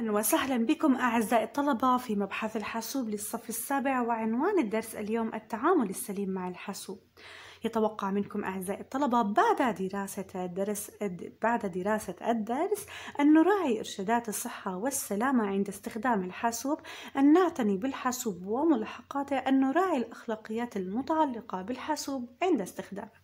أهلا وسهلا بكم أعزائي الطلبة في مبحث الحاسوب للصف السابع وعنوان الدرس اليوم التعامل السليم مع الحاسوب يتوقع منكم أعزائي الطلبة بعد دراسة الدرس بعد دراسة الدرس أن نراعي إرشادات الصحة والسلامة عند استخدام الحاسوب أن نعتني بالحاسوب وملحقاته أن نراعي الأخلاقيات المتعلقة بالحاسوب عند استخدامه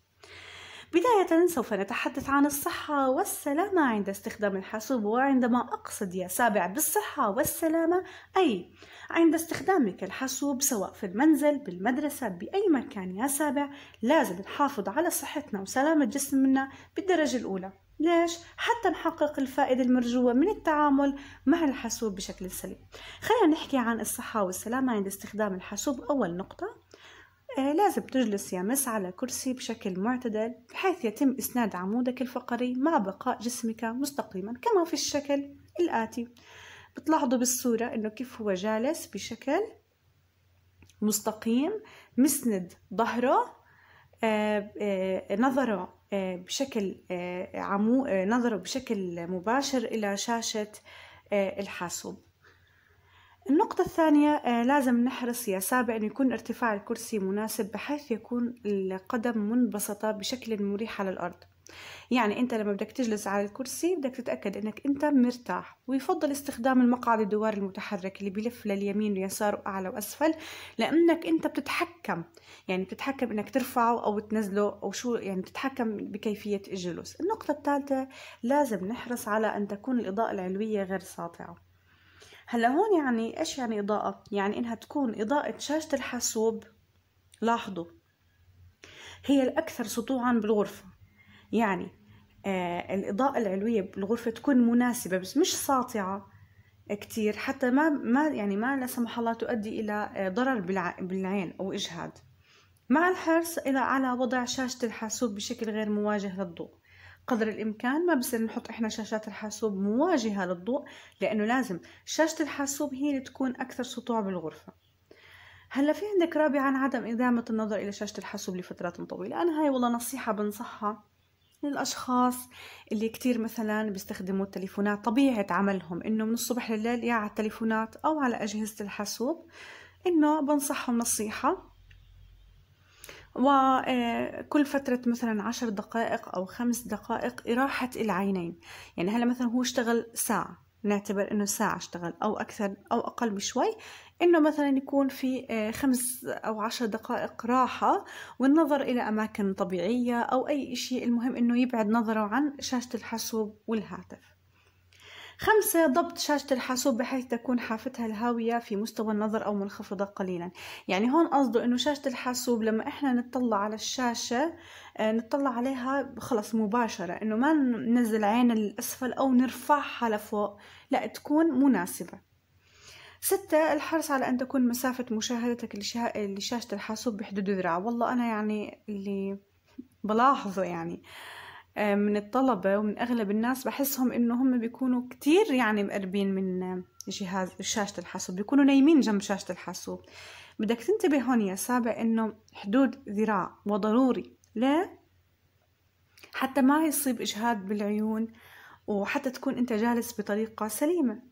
بداية سوف نتحدث عن الصحة والسلامة عند استخدام الحاسوب وعندما أقصد يا سابع بالصحة والسلامة أي عند استخدامك الحاسوب سواء في المنزل بالمدرسة بأي مكان يا سابع لازم نحافظ على صحتنا وسلامة جسمنا بالدرجة الأولى ليش؟ حتى نحقق الفائدة المرجوة من التعامل مع الحاسوب بشكل سليم خلينا نحكي عن الصحة والسلامة عند استخدام الحاسوب أول نقطة آه، لازم تجلس يا مس على كرسي بشكل معتدل بحيث يتم إسناد عمودك الفقري مع بقاء جسمك مستقيما كما في الشكل الآتي بتلاحظوا بالصورة إنه كيف هو جالس بشكل مستقيم مسند ظهره آه، آه، نظره بشكل عمو نظره بشكل مباشر إلى شاشة الحاسوب النقطة الثانية آه، لازم نحرص يا سابع أن يكون ارتفاع الكرسي مناسب بحيث يكون القدم منبسطة بشكل مريح على الأرض يعني أنت لما بدك تجلس على الكرسي بدك تتأكد أنك أنت مرتاح ويفضل استخدام المقعد الدوار المتحرك اللي بلف لليمين ويسار وأعلى وأسفل لأنك أنت بتتحكم يعني بتتحكم أنك ترفعه أو تنزله أو شو يعني بتتحكم بكيفية الجلوس النقطة الثالثة لازم نحرص على أن تكون الإضاءة العلوية غير ساطعة هلا هون يعني ايش يعني اضاءه يعني انها تكون اضاءه شاشه الحاسوب لاحظوا هي الاكثر سطوعا بالغرفه يعني آه الاضاءه العلويه بالغرفه تكون مناسبه بس مش ساطعه كتير حتى ما ما يعني ما لا سمح الله تؤدي الى آه، ضرر بالعين او اجهاد مع الحرص الى على وضع شاشه الحاسوب بشكل غير مواجه للضوء قدر الامكان ما بصير نحط احنا شاشات الحاسوب مواجهه للضوء لانه لازم شاشه الحاسوب هي اللي تكون اكثر سطوع بالغرفه هلا في عندك رابعا عن عدم إدامة النظر إلى شاشة الحاسوب لفترات طويلة أنا هاي والله نصيحة بنصحها للأشخاص اللي كثير مثلا بيستخدموا التليفونات طبيعة عملهم إنه من الصبح لليل يا على التليفونات أو على أجهزة الحاسوب إنه بنصحهم نصيحة وكل آه، فترة مثلا عشر دقائق أو خمس دقائق إراحة العينين يعني هلا مثلا هو اشتغل ساعة نعتبر انه ساعة اشتغل او اكثر او اقل بشوي انه مثلا يكون في آه، خمس او عشر دقائق راحة والنظر الى اماكن طبيعية او اي اشي المهم انه يبعد نظره عن شاشة الحاسوب والهاتف خمسة ضبط شاشة الحاسوب بحيث تكون حافتها الهاوية في مستوى النظر أو منخفضة قليلا يعني هون قصده أنه شاشة الحاسوب لما إحنا نطلع على الشاشة آه، نطلع عليها خلص مباشرة أنه ما ننزل عين الأسفل أو نرفعها لفوق لا تكون مناسبة ستة الحرص على أن تكون مسافة مشاهدتك لشاشة الحاسوب بحدود ذراع والله أنا يعني اللي بلاحظه يعني آه آه، من الطلبة ومن أغلب الناس بحسهم إنه هم بيكونوا كتير يعني مقربين من آه، جهاز شاشة الحاسوب بيكونوا نايمين جنب شاشة الحاسوب بدك تنتبه هون يا سابع إنه حدود ذراع وضروري ليه؟ حتى ما يصيب إجهاد بالعيون وحتى تكون أنت جالس بطريقة سليمة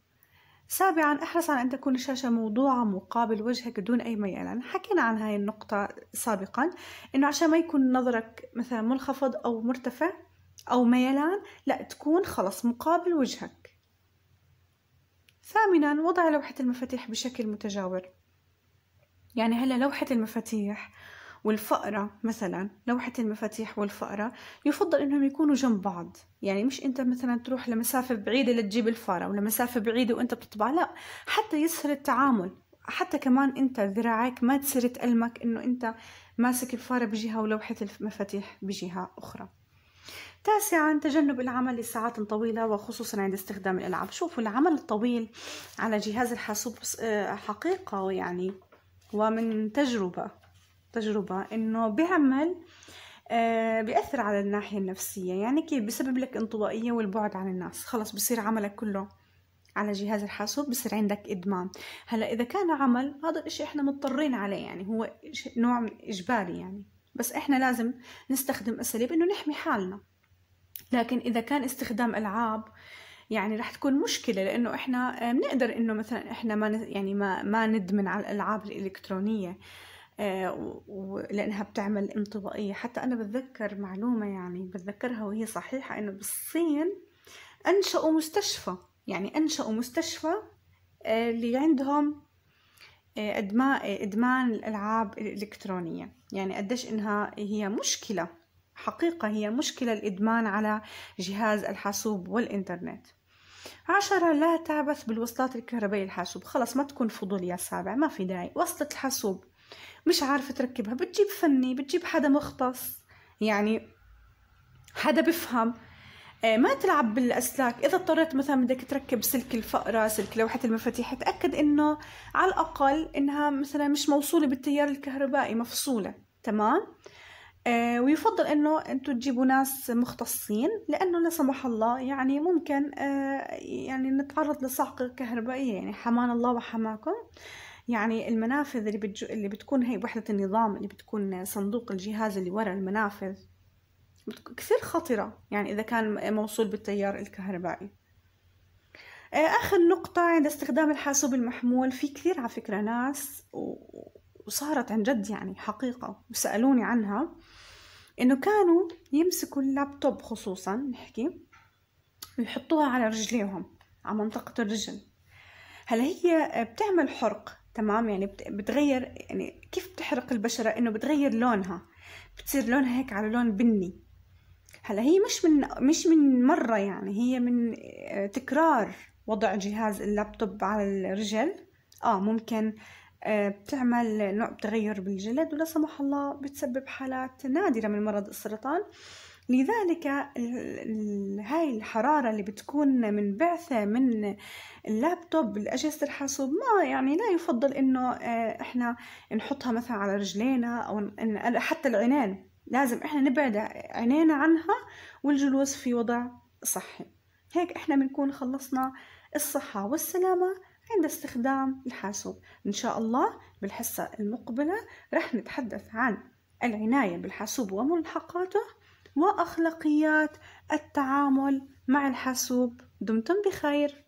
سابعا احرص على أن تكون الشاشة موضوعة مقابل وجهك دون أي ميلان حكينا عن هاي النقطة سابقا أنه عشان ما يكون نظرك مثلا منخفض أو مرتفع أو ميلان لا تكون خلص مقابل وجهك ثامنا وضع لوحة المفاتيح بشكل متجاور يعني هلا لوحة المفاتيح والفأرة مثلا لوحة المفاتيح والفأرة يفضل انهم يكونوا جنب بعض يعني مش انت مثلا تروح لمسافة بعيدة لتجيب الفأرة ولمسافة بعيدة وانت بتطبع لا حتى يسهل التعامل حتى كمان انت ذراعك ما تصير تألمك انه انت ماسك الفأرة بجهة ولوحة المفاتيح بجهة اخرى تاسعا تجنب العمل لساعات طويلة وخصوصا عند استخدام الألعاب شوفوا العمل الطويل على جهاز الحاسوب آه، حقيقة يعني ومن تجربة تجربة إنه بعمل آه، بيأثر على الناحية النفسية يعني كيف بسبب لك انطوائية والبعد عن الناس خلص بصير عملك كله على جهاز الحاسوب بصير عندك إدمان هلا إذا كان عمل هذا الإشي إحنا مضطرين عليه يعني هو نوع من إجباري يعني بس إحنا لازم نستخدم أساليب إنه نحمي حالنا لكن إذا كان استخدام ألعاب يعني رح تكون مشكلة لأنه إحنا آه، بنقدر إنه مثلا إحنا ما يعني ما ما ندمن على الألعاب الإلكترونية آه، ولأنها بتعمل انطوائية حتى أنا بتذكر معلومة يعني بتذكرها وهي صحيحة إنه بالصين أنشأوا مستشفى يعني أنشأوا مستشفى آه، اللي عندهم إدمان الألعاب الإلكترونية يعني قديش إنها هي مشكلة حقيقة هي مشكلة الإدمان على جهاز الحاسوب والإنترنت عشرة لا تعبث بالوصلات الكهربائية الحاسوب خلص ما تكون فضول يا سابع ما في داعي وصلة الحاسوب مش عارفة تركبها بتجيب فني بتجيب حدا مختص يعني حدا بفهم آه، ما تلعب بالأسلاك إذا اضطريت مثلا بدك تركب سلك الفأرة سلك لوحة المفاتيح تأكد إنه على الأقل إنها مثلا مش موصولة بالتيار الكهربائي مفصولة تمام آه، ويفضل انه انتم تجيبوا ناس مختصين لانه لا سمح الله يعني ممكن آه، يعني نتعرض لصعقه كهربائيه يعني حمان الله وحماكم يعني المنافذ اللي, بتجو اللي بتكون هي وحدة النظام اللي بتكون صندوق الجهاز اللي ورا المنافذ كثير خطرة يعني إذا كان موصول بالتيار الكهربائي آه، آخر نقطة عند استخدام الحاسوب المحمول في كثير على فكرة ناس و... وصارت عن جد يعني حقيقة وسألوني عنها إنه كانوا يمسكوا اللابتوب خصوصا نحكي ويحطوها على رجليهم على منطقة الرجل هلا هي بتعمل حرق تمام يعني بتغير يعني كيف بتحرق البشرة إنه بتغير لونها بتصير لونها هيك على لون بني هلا هي مش من مش من مرة يعني هي من آه، تكرار وضع جهاز اللابتوب على الرجل اه ممكن آه، بتعمل نوع تغير بالجلد ولا سمح الله بتسبب حالات نادرة من مرض السرطان لذلك هاي الحرارة اللي بتكون من بعثة من اللابتوب الأجهزة الحاسوب ما يعني لا يفضل إنه آه، إحنا نحطها مثلا على رجلينا أو حتى العينين لازم إحنا نبعد عينينا عنها والجلوس في وضع صحي هيك إحنا بنكون خلصنا الصحة والسلامة عند استخدام الحاسوب إن شاء الله بالحصة المقبلة رح نتحدث عن العناية بالحاسوب وملحقاته وأخلاقيات التعامل مع الحاسوب دمتم بخير